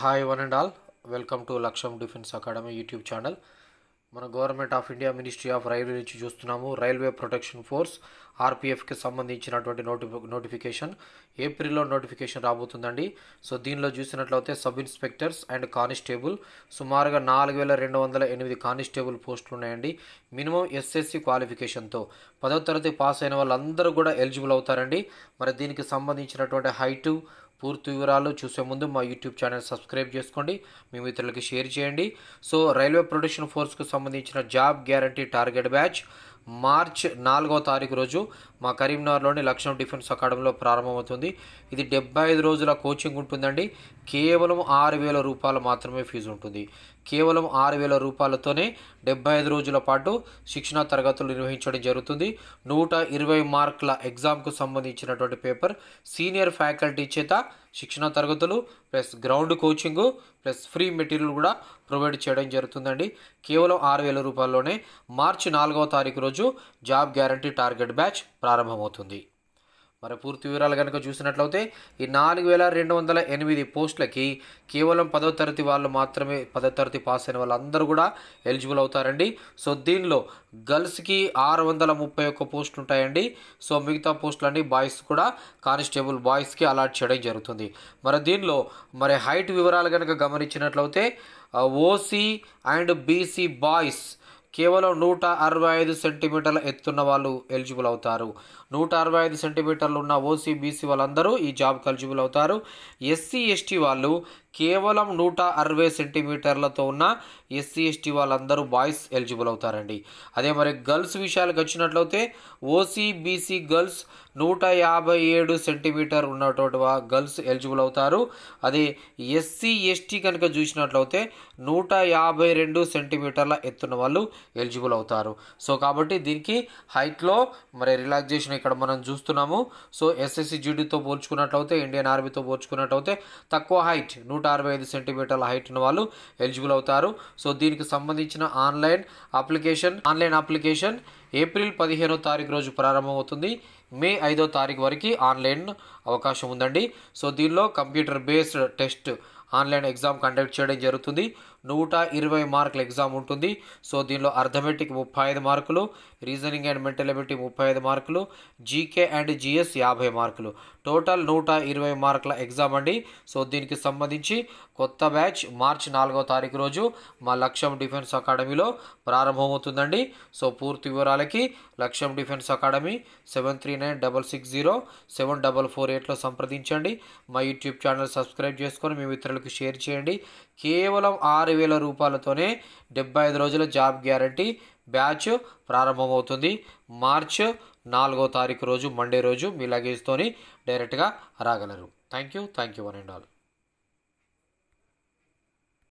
hi one and all welcome to Lakshyam defence academy YouTube channel మన government of India ministry of railway నుంచి చూస్తున్నాము railway protection force ఆర్పిఎఫ్కి సంబంధించినటువంటి నోటి notification ఏప్రిల్లో notification రాబోతుందండి so దీనిలో చూసినట్లయితే సబ్ ఇన్స్పెక్టర్స్ అండ్ కానిస్టేబుల్ సుమారుగా నాలుగు వేల రెండు వందల ఎనిమిది కానిస్టేబుల్ పోస్టులు ఉన్నాయండి మినిమం ఎస్ఎస్సి క్వాలిఫికేషన్తో పదో తరగతి పాస్ అయిన వాళ్ళందరూ కూడా ఎలిజిబుల్ అవుతారండి మరి దీనికి సంబంధించినటువంటి హైటు పూర్తి వివరాలు చూసే ముందు మా యూట్యూబ్ ఛానల్ సబ్స్క్రైబ్ చేసుకోండి మీ మిత్రులకి షేర్ చేయండి సో రైల్వే ప్రొడక్షన్ ఫోర్స్కు సంబంధించిన job guarantee target batch March నాలుగో తారీఖు రోజు మా కరీంనగర్లోని లక్ష్యం డిఫెన్స్ అకాడమీలో ప్రారంభమవుతుంది ఇది డెబ్బై ఐదు రోజుల కోచింగ్ ఉంటుందండి కేవలం ఆరు వేల రూపాయలు మాత్రమే ఫీజు ఉంటుంది కేవలం ఆరు వేల రూపాయలతోనే డెబ్బై ఐదు రోజుల పాటు శిక్షణా తరగతులు నిర్వహించడం జరుగుతుంది నూట ఇరవై మార్కుల ఎగ్జామ్కు సంబంధించినటువంటి పేపర్ సీనియర్ ఫ్యాకల్టీ చేత శిక్షణ తరగతులు plus ground coaching plus free material కూడా ప్రొవైడ్ చేయడం జరుగుతుందండి కేవలం ఆరు వేల రూపాయల్లోనే మార్చి నాలుగవ తారీఖు రోజు జాబ్ గ్యారంటీ టార్గెట్ బ్యాచ్ ప్రారంభమవుతుంది మరి పూర్తి వివరాలు కనుక చూసినట్లయితే ఈ నాలుగు వేల రెండు వందల ఎనిమిది పోస్టులకి కేవలం పదో తరగతి వాళ్ళు మాత్రమే పదో తరగతి పాస్ అయిన వాళ్ళందరూ కూడా ఎలిజిబుల్ అవుతారండి సో దీనిలో గర్ల్స్కి ఆరు వందల ముప్పై ఒక్క పోస్టులు ఉంటాయండి సో మిగతా పోస్టులు అండి బాయ్స్ కూడా కానిస్టేబుల్ బాయ్స్కి అలాట్ చేయడం జరుగుతుంది మరి దీనిలో మరి హైట్ వివరాలు కనుక గమనించినట్లయితే ఓసీ అండ్ బీసీ బాయ్స్ కేవలం నూట అరవై ఐదు సెంటీమీటర్ల ఎత్తున్న వాళ్ళు ఎలిజిబుల్ అవుతారు నూట అరవై ఐదు సెంటీమీటర్లు ఉన్న ఓసీ బీసీ వాళ్ళందరూ ఈ జాబ్ ఎలిజిబుల్ అవుతారు ఎస్సీ ఎస్టీ వాళ్ళు కేవలం నూట అరవై సెంటీమీటర్లతో ఉన్న ఎస్సీ ఎస్టీ వాళ్ళందరూ బాయ్స్ ఎలిజిబుల్ అవుతారండి అదే మరి గర్ల్స్ విషయాలకు వచ్చినట్లయితే ఓసీబీసీ గర్ల్స్ నూట యాభై ఏడు సెంటీమీటర్ ఉన్నటువంటి గర్ల్స్ ఎలిజిబుల్ అవుతారు అదే ఎస్సీ ఎస్టీ కనుక చూసినట్లయితే నూట యాభై రెండు సెంటీమీటర్ల ఎత్తున్న వాళ్ళు ఎలిజిబుల్ అవుతారు సో కాబట్టి దీనికి హైట్లో మరి రిలాక్సేషన్ ఇక్కడ మనం చూస్తున్నాము సో ఎస్ఎస్సి జీడీతో పోల్చుకున్నట్లయితే ఇండియన్ ఆర్మీతో పోల్చుకున్నట్లయితే తక్కువ హైట్ నూట నూట అరవై ఐదు సెంటీమీటర్ల హైట్ ఉన్న వాళ్ళు ఎలిజిబుల్ అవుతారు సో దీనికి సంబంధించిన online application online application April పదిహేనో తారీఖు రోజు ప్రారంభమవుతుంది మే ఐదో తారీఖు వరకు ఆన్లైన్ అవకాశం ఉందండి సో దీనిలో computer based test online exam conduct చేయడం జరుగుతుంది నూట ఇరవై మార్కుల ఎగ్జామ్ ఉంటుంది సో దీనిలో అర్థమెటిక్ ముప్పై ఐదు మార్కులు రీజనింగ్ అండ్ మెంటల్ ముప్పై ఐదు మార్కులు జీకే అండ్ జిఎస్ యాభై మార్కులు టోటల్ నూట ఇరవై మార్కుల ఎగ్జామ్ అండి సో దీనికి సంబంధించి కొత్త బ్యాచ్ మార్చి నాలుగో తారీఖు రోజు మా లక్ష్యం డిఫెన్స్ అకాడమీలో ప్రారంభమవుతుందండి సో పూర్తి వివరాలకి Lakshyam defence academy seven three nine double six zero seven double four ఎయిట్లో సంప్రదించండి మా యూట్యూబ్ ఛానల్ సబ్స్క్రైబ్ చేసుకొని మీ మిత్రులకు షేర్ చేయండి కేవలం ఆరు ఆరు వేల రూపాయలతోనే డెబ్బై ఐదు రోజుల జాబ్ గ్యారంటీ బ్యాచ్ ప్రారంభమవుతుంది మార్చ్ నాలుగో తారీఖు రోజు మండే రోజు మీ లగేజ్తోని డైరెక్ట్గా రాగలరు thank you thank you one and all